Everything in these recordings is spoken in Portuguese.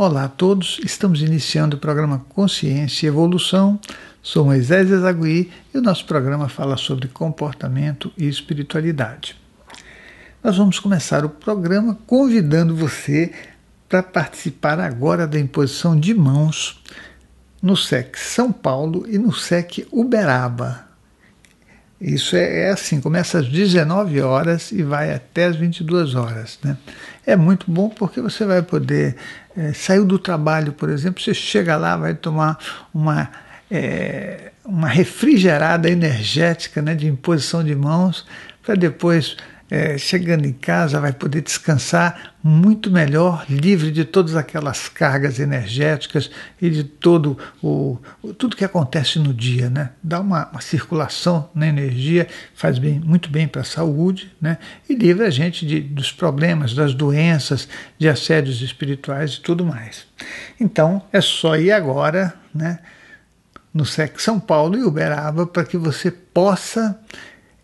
Olá a todos, estamos iniciando o programa Consciência e Evolução. Sou Moisés Ezagui e o nosso programa fala sobre comportamento e espiritualidade. Nós vamos começar o programa convidando você para participar agora da imposição de mãos no SEC São Paulo e no SEC Uberaba, isso é, é, assim, começa às 19 horas e vai até às 22 horas. Né? É muito bom porque você vai poder, é, saiu do trabalho, por exemplo, você chega lá, vai tomar uma, é, uma refrigerada energética né, de imposição de mãos, para depois é, chegando em casa, vai poder descansar muito melhor, livre de todas aquelas cargas energéticas e de todo o tudo que acontece no dia, né? Dá uma, uma circulação na energia, faz bem, muito bem para a saúde, né? E livra a gente de, dos problemas, das doenças, de assédios espirituais e tudo mais. Então é só ir agora, né? No SEC São Paulo e Uberaba para que você possa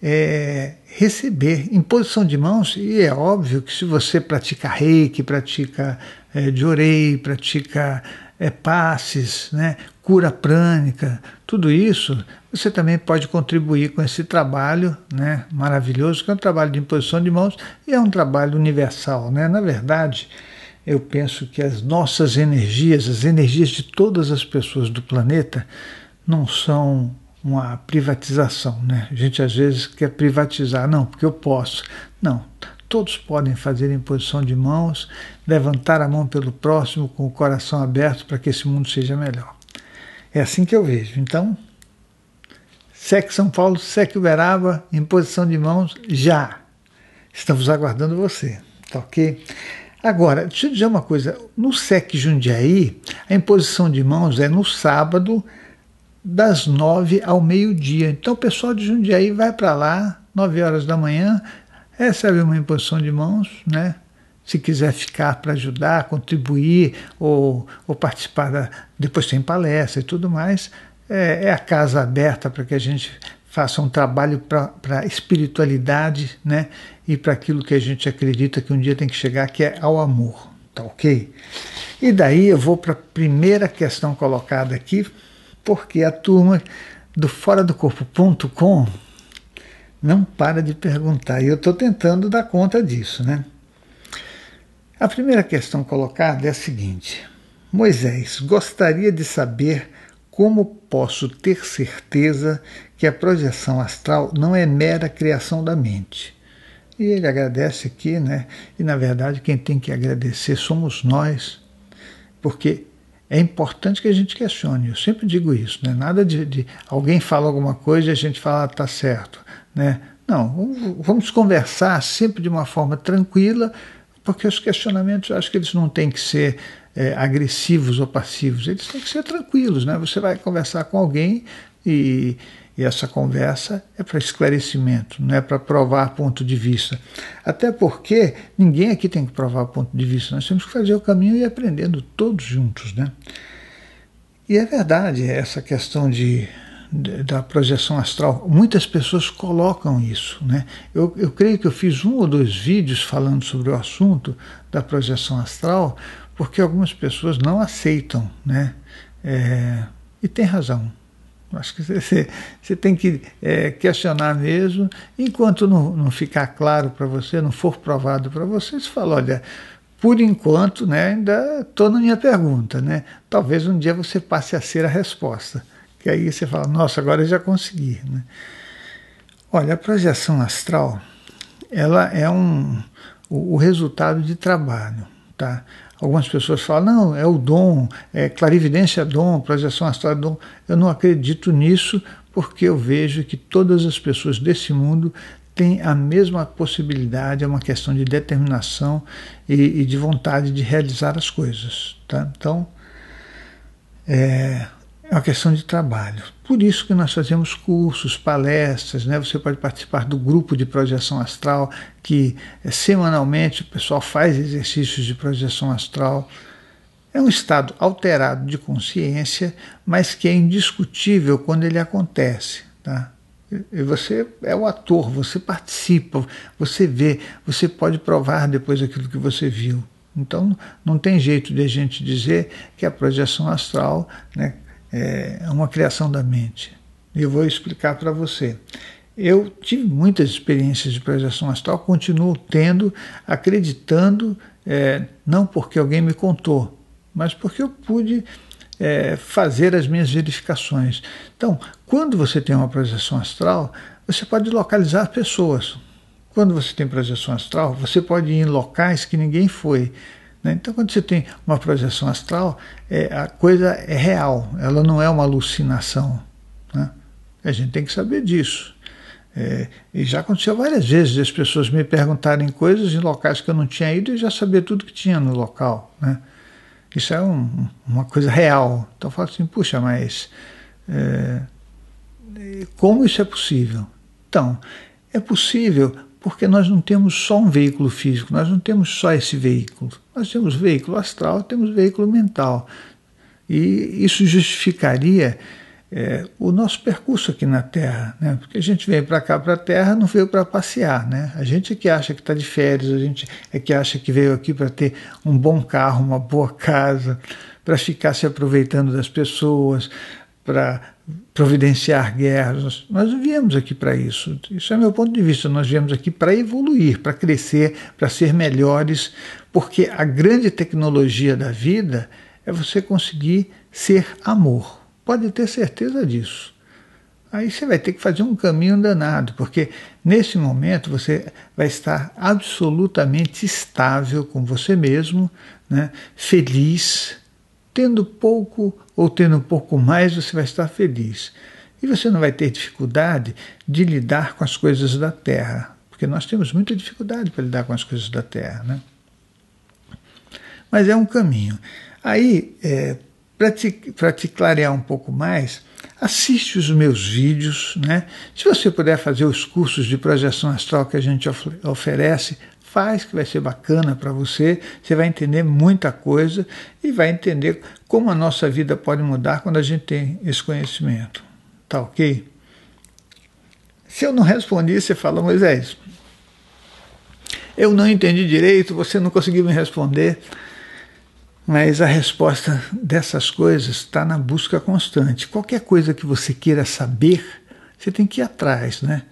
é, receber imposição de mãos, e é óbvio que se você pratica reiki, pratica é, jorei, pratica é, passes, né, cura prânica, tudo isso, você também pode contribuir com esse trabalho né, maravilhoso, que é um trabalho de imposição de mãos e é um trabalho universal. Né? Na verdade, eu penso que as nossas energias, as energias de todas as pessoas do planeta, não são uma privatização. Né? A gente às vezes quer privatizar, não, porque eu posso. Não, todos podem fazer em posição de mãos, levantar a mão pelo próximo com o coração aberto para que esse mundo seja melhor. É assim que eu vejo. Então, SEC São Paulo, SEC Uberaba, em posição de mãos, já. Estamos aguardando você, tá ok? Agora, deixa eu dizer uma coisa. No SEC Jundiaí, a imposição de mãos é no sábado, das nove ao meio-dia. Então o pessoal de Jundiaí vai para lá, nove horas da manhã, recebe uma imposição de mãos, né? Se quiser ficar para ajudar, contribuir ou, ou participar, da, depois tem palestra e tudo mais, é, é a casa aberta para que a gente faça um trabalho para a espiritualidade né? e para aquilo que a gente acredita que um dia tem que chegar, que é ao amor. Tá ok? E daí eu vou para a primeira questão colocada aqui, porque a turma do fora do corpo.com não para de perguntar e eu estou tentando dar conta disso, né? A primeira questão colocada é a seguinte: Moisés, gostaria de saber como posso ter certeza que a projeção astral não é mera criação da mente. E ele agradece aqui, né? E na verdade, quem tem que agradecer somos nós, porque é importante que a gente questione. Eu sempre digo isso, né? Nada de, de alguém fala alguma coisa e a gente fala ah, tá certo, né? Não, vamos conversar sempre de uma forma tranquila, porque os questionamentos, acho que eles não têm que ser é, agressivos ou passivos, eles têm que ser tranquilos, né? Você vai conversar com alguém e e essa conversa é para esclarecimento, não é para provar ponto de vista. Até porque ninguém aqui tem que provar ponto de vista, nós temos que fazer o caminho e ir aprendendo todos juntos. Né? E é verdade essa questão de, de da projeção astral. Muitas pessoas colocam isso. Né? Eu, eu creio que eu fiz um ou dois vídeos falando sobre o assunto da projeção astral, porque algumas pessoas não aceitam. Né? É, e tem razão. Acho que você, você tem que é, questionar mesmo. Enquanto não, não ficar claro para você, não for provado para você, você fala, olha, por enquanto, né, ainda estou na minha pergunta. Né? Talvez um dia você passe a ser a resposta. Que aí você fala, nossa, agora eu já consegui. Né? Olha, a projeção astral, ela é um, o, o resultado de trabalho. Tá? Algumas pessoas falam, não, é o dom, é clarividência é dom, projeção astral é dom. Eu não acredito nisso porque eu vejo que todas as pessoas desse mundo têm a mesma possibilidade, é uma questão de determinação e, e de vontade de realizar as coisas. Tá? Então, é, é uma questão de trabalho. Por isso que nós fazemos cursos, palestras, né? você pode participar do grupo de projeção astral, que eh, semanalmente o pessoal faz exercícios de projeção astral. É um estado alterado de consciência, mas que é indiscutível quando ele acontece. Tá? E você é o ator, você participa, você vê, você pode provar depois aquilo que você viu. Então, não tem jeito de a gente dizer que a projeção astral, né, é, é uma criação da mente. Eu vou explicar para você. Eu tive muitas experiências de projeção astral, continuo tendo, acreditando, é, não porque alguém me contou, mas porque eu pude é, fazer as minhas verificações. Então, quando você tem uma projeção astral, você pode localizar pessoas. Quando você tem projeção astral, você pode ir em locais que ninguém foi. Né? Então, quando você tem uma projeção astral, é, a coisa é real, ela não é uma alucinação. Né? A gente tem que saber disso. É, e já aconteceu várias vezes as pessoas me perguntarem coisas em locais que eu não tinha ido e já sabia tudo que tinha no local. Né? Isso é um, uma coisa real. Então eu falo assim, puxa, mas é, como isso é possível? Então, é possível porque nós não temos só um veículo físico, nós não temos só esse veículo. Nós temos veículo astral, temos veículo mental. E isso justificaria é, o nosso percurso aqui na Terra, né? porque a gente veio para cá, para a Terra, não veio para passear. Né? A gente é que acha que está de férias, a gente é que acha que veio aqui para ter um bom carro, uma boa casa, para ficar se aproveitando das pessoas, para providenciar guerras. Nós viemos aqui para isso. Isso é meu ponto de vista. Nós viemos aqui para evoluir, para crescer, para ser melhores, porque a grande tecnologia da vida é você conseguir ser amor. Pode ter certeza disso. Aí você vai ter que fazer um caminho danado, porque nesse momento você vai estar absolutamente estável com você mesmo, né? feliz, tendo pouco ou tendo um pouco mais, você vai estar feliz. E você não vai ter dificuldade de lidar com as coisas da terra, porque nós temos muita dificuldade para lidar com as coisas da terra. Né? Mas é um caminho. Aí, é, para te, te clarear um pouco mais, assiste os meus vídeos. Né? Se você puder fazer os cursos de projeção astral que a gente oferece, faz que vai ser bacana para você, você vai entender muita coisa e vai entender como a nossa vida pode mudar quando a gente tem esse conhecimento. Tá ok? Se eu não respondi, você fala, Moisés, é eu não entendi direito, você não conseguiu me responder. Mas a resposta dessas coisas está na busca constante. Qualquer coisa que você queira saber, você tem que ir atrás, né?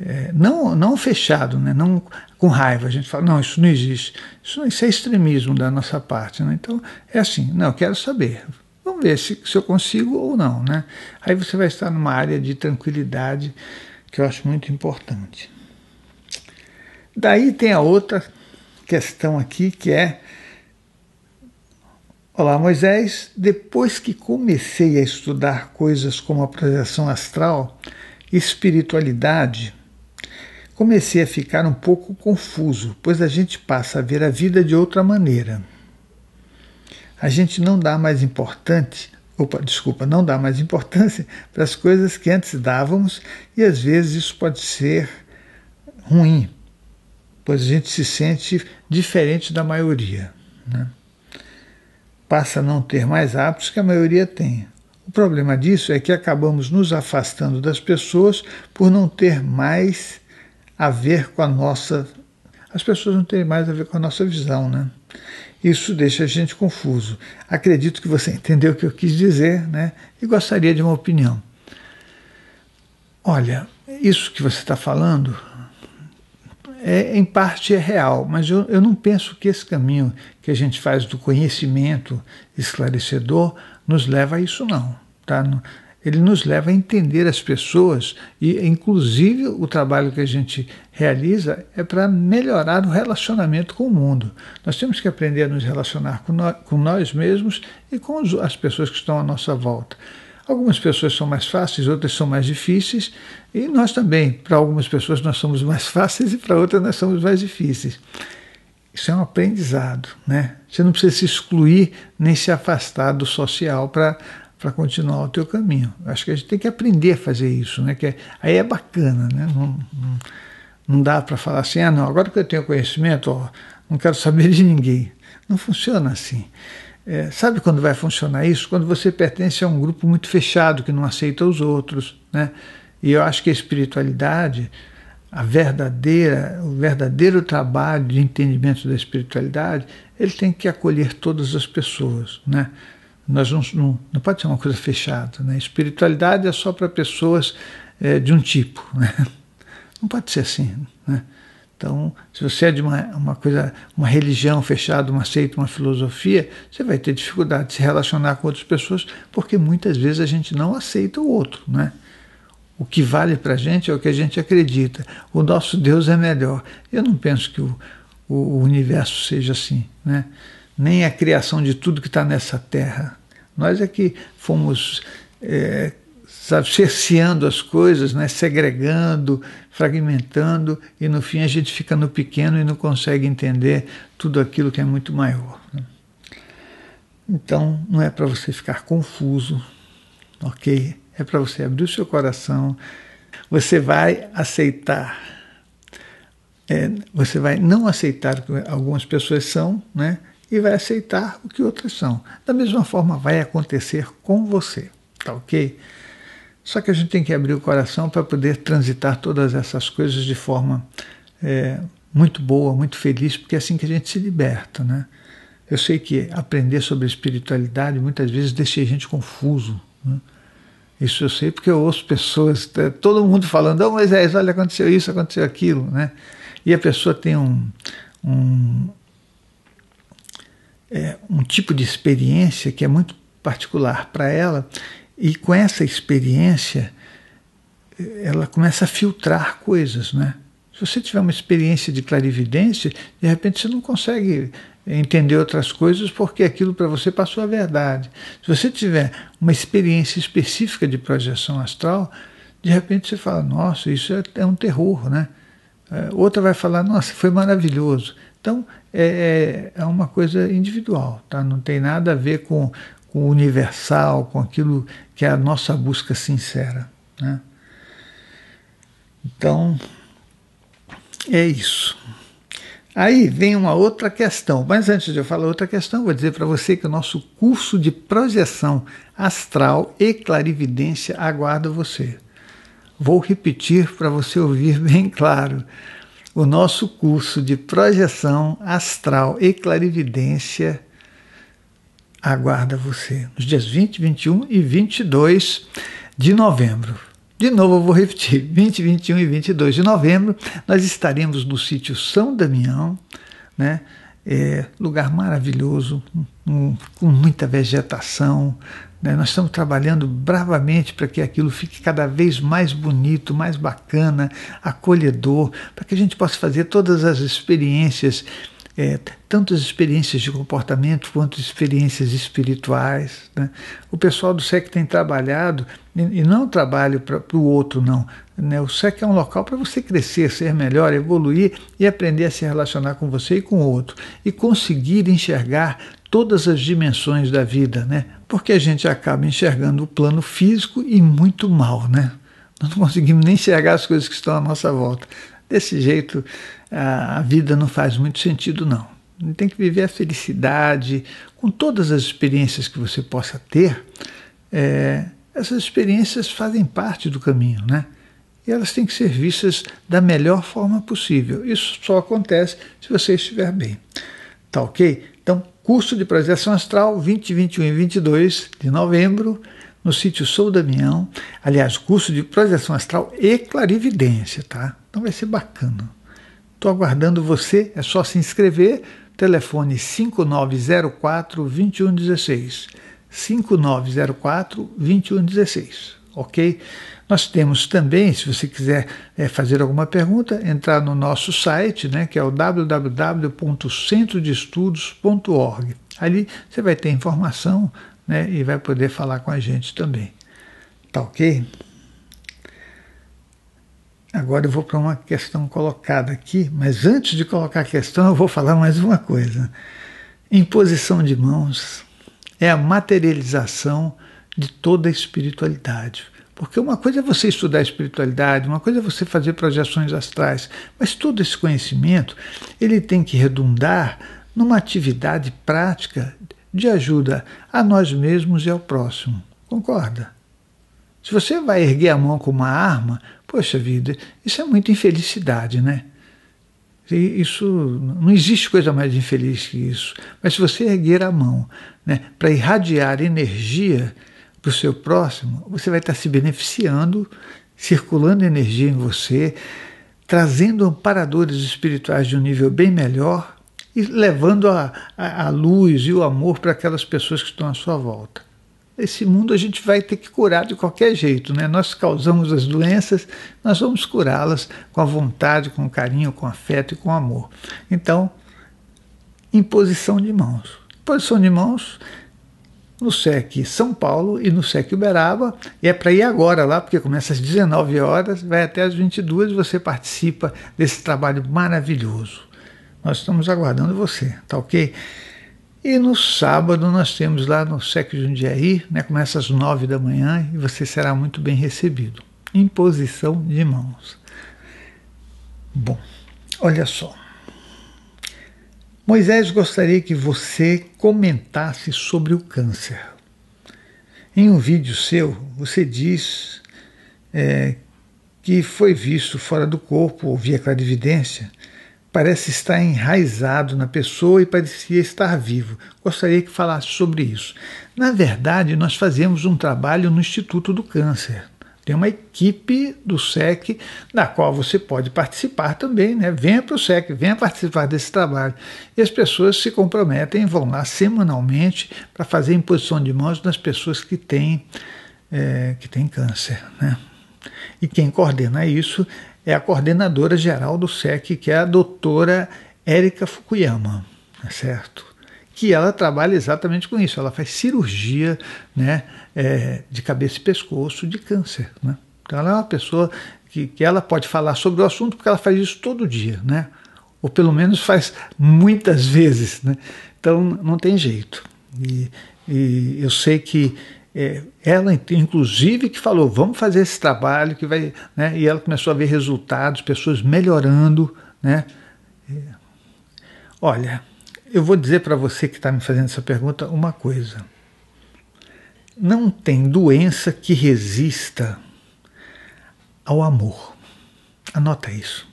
é, não, não fechado, né? não com raiva. A gente fala, não, isso não existe. Isso, isso é extremismo da nossa parte. Né? Então, é assim, não, eu quero saber. Vamos ver se, se eu consigo ou não. Né? Aí você vai estar numa área de tranquilidade que eu acho muito importante. Daí tem a outra questão aqui que é. Olá, Moisés. Depois que comecei a estudar coisas como a projeção astral, espiritualidade, comecei a ficar um pouco confuso, pois a gente passa a ver a vida de outra maneira. A gente não dá mais importante, opa, desculpa, não dá mais importância para as coisas que antes dávamos e às vezes isso pode ser ruim, pois a gente se sente diferente da maioria. Né? Passa a não ter mais hábitos que a maioria tem. O problema disso é que acabamos nos afastando das pessoas por não ter mais a ver com a nossa. As pessoas não têm mais a ver com a nossa visão, né? Isso deixa a gente confuso. Acredito que você entendeu o que eu quis dizer, né? E gostaria de uma opinião. Olha, isso que você está falando é, em parte é real, mas eu, eu não penso que esse caminho que a gente faz do conhecimento esclarecedor nos leva a isso, não. Tá? ele nos leva a entender as pessoas e, inclusive, o trabalho que a gente realiza é para melhorar o relacionamento com o mundo. Nós temos que aprender a nos relacionar com, no, com nós mesmos e com os, as pessoas que estão à nossa volta. Algumas pessoas são mais fáceis, outras são mais difíceis, e nós também, para algumas pessoas nós somos mais fáceis e para outras nós somos mais difíceis. Isso é um aprendizado, né? Você não precisa se excluir nem se afastar do social para para continuar o teu caminho. Acho que a gente tem que aprender a fazer isso, né? Que é, aí é bacana, né? Não, não, não dá para falar assim, ah, não, agora que eu tenho conhecimento, ó, não quero saber de ninguém. Não funciona assim. É, sabe quando vai funcionar isso? Quando você pertence a um grupo muito fechado, que não aceita os outros, né? E eu acho que a espiritualidade, a verdadeira, o verdadeiro trabalho de entendimento da espiritualidade, ele tem que acolher todas as pessoas, né? Nós não, não, não pode ser uma coisa fechada. Né? Espiritualidade é só para pessoas é, de um tipo. Né? Não pode ser assim. Né? Então, se você é de uma, uma coisa, uma religião fechada, uma seita, uma filosofia, você vai ter dificuldade de se relacionar com outras pessoas, porque muitas vezes a gente não aceita o outro, né? O que vale para a gente é o que a gente acredita. O nosso Deus é melhor. Eu não penso que o, o universo seja assim, né? nem a criação de tudo que está nessa terra. Nós é que fomos é, sabe, cerceando as coisas, né, segregando, fragmentando, e no fim a gente fica no pequeno e não consegue entender tudo aquilo que é muito maior. Né? Então, não é para você ficar confuso, ok? É para você abrir o seu coração. Você vai aceitar. É, você vai não aceitar o que algumas pessoas são, né? e vai aceitar o que outros são. Da mesma forma, vai acontecer com você, tá ok? Só que a gente tem que abrir o coração para poder transitar todas essas coisas de forma é, muito boa, muito feliz, porque é assim que a gente se liberta, né? Eu sei que aprender sobre espiritualidade muitas vezes deixa a gente confuso. Né? Isso eu sei porque eu ouço pessoas, tá, todo mundo falando, oh, Moisés, olha, aconteceu isso, aconteceu aquilo, né? E a pessoa tem um, um, é, um tipo de experiência que é muito particular para ela, e com essa experiência ela começa a filtrar coisas, né? Se você tiver uma experiência de clarividência, de repente você não consegue entender outras coisas porque aquilo para você passou a verdade. Se você tiver uma experiência específica de projeção astral, de repente você fala, nossa, isso é, é um terror, né? É, outra vai falar, nossa, foi maravilhoso. Então, é, é, é uma coisa individual, tá? não tem nada a ver com, com o universal, com aquilo que é a nossa busca sincera. Né? Então, é isso. Aí vem uma outra questão, mas antes de eu falar outra questão, vou dizer para você que o nosso curso de projeção astral e clarividência aguarda você. Vou repetir para você ouvir bem claro o nosso curso de projeção astral e clarividência aguarda você nos dias 20, 21 e 22 de novembro. De novo, eu vou repetir: 20, 21 e 22 de novembro, nós estaremos no sítio São Damião, né? É, lugar maravilhoso, um, com muita vegetação, né? Nós estamos trabalhando bravamente para que aquilo fique cada vez mais bonito, mais bacana, acolhedor, para que a gente possa fazer todas as experiências, é, tanto as experiências de comportamento quanto experiências espirituais. Né? O pessoal do SEC tem trabalhado, e não é trabalho para o outro, não. Né? O SEC é um local para você crescer, ser melhor, evoluir e aprender a se relacionar com você e com o outro, e conseguir enxergar todas as dimensões da vida, né? porque a gente acaba enxergando o plano físico e muito mal, né? Nós não conseguimos nem enxergar as coisas que estão à nossa volta. Desse jeito, a vida não faz muito sentido, não. Tem que viver a felicidade com todas as experiências que você possa ter. É, essas experiências fazem parte do caminho, né? E elas têm que ser vistas da melhor forma possível. Isso só acontece se você estiver bem. Tá ok? Então, Curso de Projeção Astral 20, 21 e 22 de novembro, no sítio Sou Damião. Aliás, curso de Projeção Astral e Clarividência, tá? Então vai ser bacana. Estou aguardando você, é só se inscrever. Telefone 5904 2116. 5904 2116 ok? Nós temos também, se você quiser é, fazer alguma pergunta, entrar no nosso site, né, que é o www.centrodestudos.org. Ali você vai ter informação né, e vai poder falar com a gente também. Tá ok? Agora eu vou para uma questão colocada aqui, mas antes de colocar a questão, eu vou falar mais uma coisa. Imposição de mãos é a materialização de toda a espiritualidade. Porque uma coisa é você estudar a espiritualidade, uma coisa é você fazer projeções astrais, mas todo esse conhecimento ele tem que redundar numa atividade prática de ajuda a nós mesmos e ao próximo. Concorda? Se você vai erguer a mão com uma arma, poxa vida, isso é muita infelicidade, né? Isso não existe coisa mais infeliz que isso. Mas se você erguer a mão, né, para irradiar energia, para o seu próximo, você vai estar se beneficiando, circulando energia em você, trazendo amparadores espirituais de um nível bem melhor e levando a, a, a luz e o amor para aquelas pessoas que estão à sua volta. Esse mundo a gente vai ter que curar de qualquer jeito, né? Nós causamos as doenças, nós vamos curá-las com a vontade, com carinho, com afeto e com amor. Então, imposição de mãos. Imposição de mãos no SEC São Paulo e no SEC Uberaba. E é para ir agora lá, porque começa às 19 horas, vai até às 22 e você participa desse trabalho maravilhoso. Nós estamos aguardando você, tá ok? E no sábado nós temos lá no SEC Jundiaí, né, começa às 9 da manhã e você será muito bem recebido. Em posição de mãos. Bom, olha só. Moisés, gostaria que você comentasse sobre o câncer. Em um vídeo seu, você diz é, que foi visto fora do corpo ou via clarividência, parece estar enraizado na pessoa e parecia estar vivo. Gostaria que falasse sobre isso. Na verdade, nós fazemos um trabalho no Instituto do Câncer. Tem uma equipe do SEC na qual você pode participar também, né? Venha para o SEC, venha participar desse trabalho. E as pessoas se comprometem, vão lá semanalmente para fazer imposição de mãos nas pessoas que têm, é, que têm câncer, né? E quem coordena isso é a coordenadora geral do SEC, que é a doutora Érica Fukuyama, tá certo? que ela trabalha exatamente com isso. Ela faz cirurgia né, é, de cabeça e pescoço de câncer. Né? Então ela é uma pessoa que, que ela pode falar sobre o assunto porque ela faz isso todo dia, né? ou pelo menos faz muitas vezes. Né? Então não tem jeito. E, e eu sei que é, ela inclusive que falou vamos fazer esse trabalho que vai né? e ela começou a ver resultados pessoas melhorando né é, olha eu vou dizer para você que está me fazendo essa pergunta uma coisa. Não tem doença que resista ao amor. Anota isso.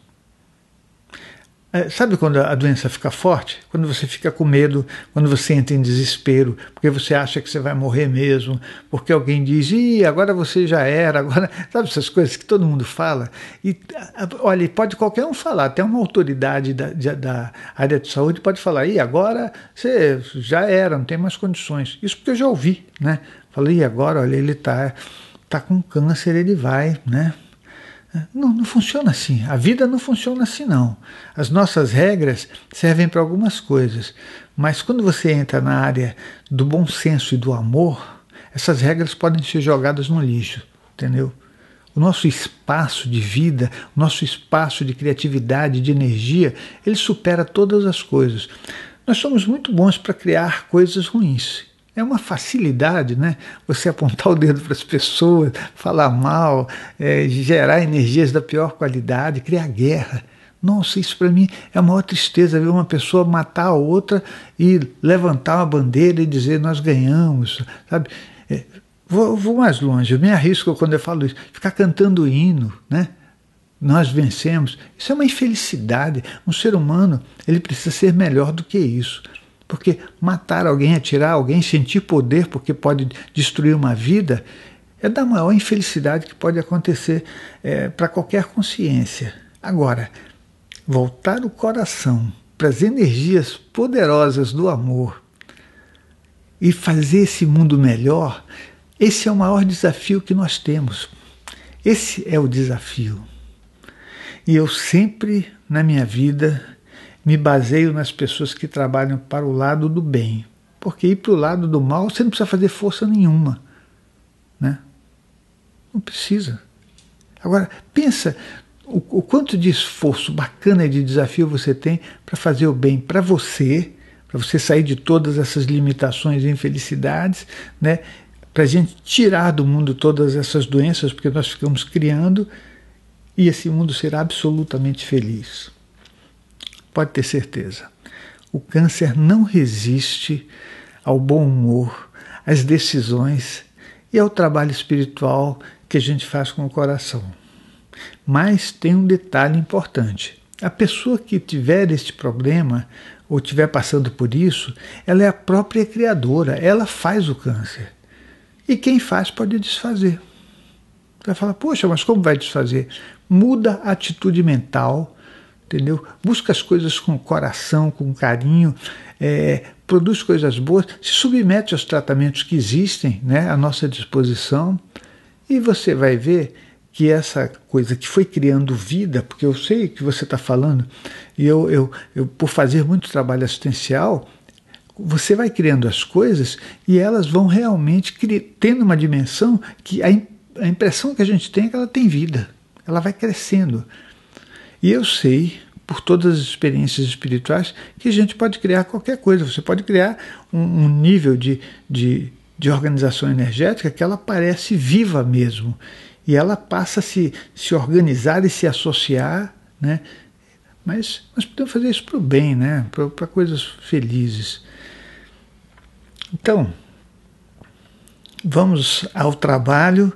É, sabe quando a doença fica forte? Quando você fica com medo, quando você entra em desespero, porque você acha que você vai morrer mesmo, porque alguém diz, e agora você já era, agora. Sabe essas coisas que todo mundo fala? E olha, pode qualquer um falar, até uma autoridade da, da área de saúde pode falar, E agora você já era, não tem mais condições. Isso porque eu já ouvi, né? Falei, e agora, olha, ele está tá com câncer, ele vai, né? Não, não funciona assim. A vida não funciona assim, não. As nossas regras servem para algumas coisas, mas quando você entra na área do bom senso e do amor, essas regras podem ser jogadas no lixo, entendeu? O nosso espaço de vida, o nosso espaço de criatividade, de energia, ele supera todas as coisas. Nós somos muito bons para criar coisas ruins é uma facilidade, né? Você apontar o dedo para as pessoas, falar mal, é, gerar energias da pior qualidade, criar guerra. Nossa, isso para mim é a maior tristeza ver uma pessoa matar a outra e levantar uma bandeira e dizer nós ganhamos, sabe? É, vou, vou, mais longe, eu me arrisco quando eu falo isso, ficar cantando hino, né? Nós vencemos. Isso é uma infelicidade. Um ser humano ele precisa ser melhor do que isso. Porque matar alguém, atirar alguém, sentir poder porque pode destruir uma vida, é da maior infelicidade que pode acontecer é, para qualquer consciência. Agora, voltar o coração para as energias poderosas do amor e fazer esse mundo melhor, esse é o maior desafio que nós temos. Esse é o desafio. E eu sempre na minha vida me baseio nas pessoas que trabalham para o lado do bem. Porque ir para o lado do mal você não precisa fazer força nenhuma. Né? Não precisa. Agora, pensa o, o quanto de esforço bacana e de desafio você tem para fazer o bem para você, para você sair de todas essas limitações e infelicidades, né? para a gente tirar do mundo todas essas doenças, porque nós ficamos criando, e esse mundo será absolutamente feliz. Pode ter certeza. O câncer não resiste ao bom humor, às decisões e ao trabalho espiritual que a gente faz com o coração. Mas tem um detalhe importante. A pessoa que tiver este problema ou tiver passando por isso, ela é a própria criadora, ela faz o câncer. E quem faz pode desfazer. Vai falar, poxa, mas como vai desfazer? Muda a atitude mental, entendeu? Busca as coisas com coração, com carinho, é, produz coisas boas, se submete aos tratamentos que existem né, à nossa disposição e você vai ver que essa coisa que foi criando vida, porque eu sei que você está falando, e eu, eu, eu, por fazer muito trabalho assistencial, você vai criando as coisas e elas vão realmente tendo uma dimensão que a, a impressão que a gente tem é que ela tem vida, ela vai crescendo. E eu sei, por todas as experiências espirituais, que a gente pode criar qualquer coisa. Você pode criar um, um nível de, de, de organização energética que ela parece viva mesmo. E ela passa a se, se organizar e se associar, né? Mas nós podemos fazer isso para o bem, né? para coisas felizes. Então, vamos ao trabalho.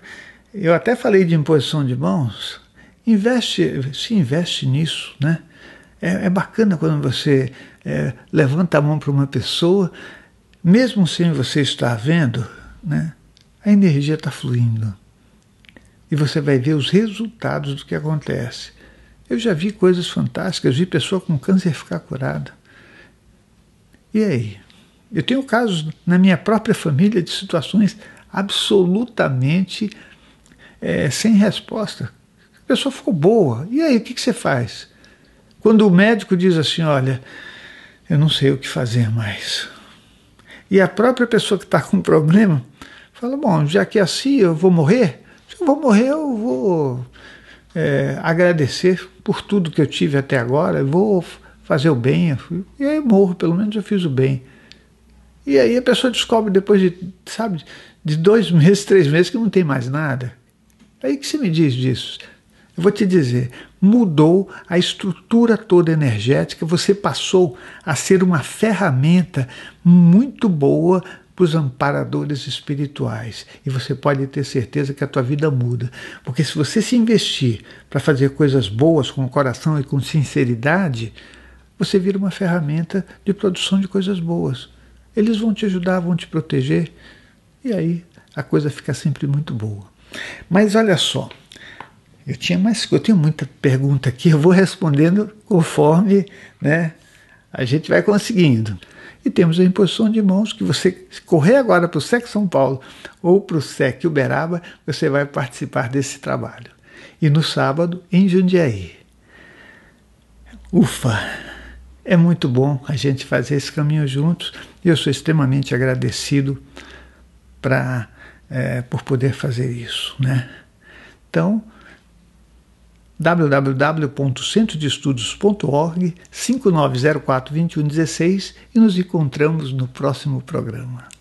Eu até falei de imposição de mãos, Investe, se investe nisso, né? É, é bacana quando você é, levanta a mão para uma pessoa, mesmo sem você estar vendo, né? A energia está fluindo e você vai ver os resultados do que acontece. Eu já vi coisas fantásticas, vi pessoa com câncer ficar curada. E aí? Eu tenho casos na minha própria família de situações absolutamente é, sem resposta. A pessoa ficou boa. E aí, o que, que você faz? Quando o médico diz assim: olha, eu não sei o que fazer mais. E a própria pessoa que está com problema fala: bom, já que é assim, eu vou morrer. Se eu vou morrer, eu vou é, agradecer por tudo que eu tive até agora, eu vou fazer o bem. E aí eu morro, pelo menos eu fiz o bem. E aí a pessoa descobre depois de, sabe, de dois meses, três meses que não tem mais nada. Aí que você me diz disso? Eu vou te dizer, mudou a estrutura toda energética, você passou a ser uma ferramenta muito boa para os amparadores espirituais. E você pode ter certeza que a tua vida muda. Porque se você se investir para fazer coisas boas com o coração e com sinceridade, você vira uma ferramenta de produção de coisas boas. Eles vão te ajudar, vão te proteger, e aí a coisa fica sempre muito boa. Mas olha só, eu tinha mais, eu tenho muita pergunta aqui, eu vou respondendo conforme, né, a gente vai conseguindo. E temos a imposição de mãos que você se correr agora para o SEC São Paulo ou para o SEC Uberaba, você vai participar desse trabalho. E no sábado em Jundiaí. Ufa! É muito bom a gente fazer esse caminho juntos e eu sou extremamente agradecido pra, é, por poder fazer isso. Né? Então, 5904 59042116 e nos encontramos no próximo programa.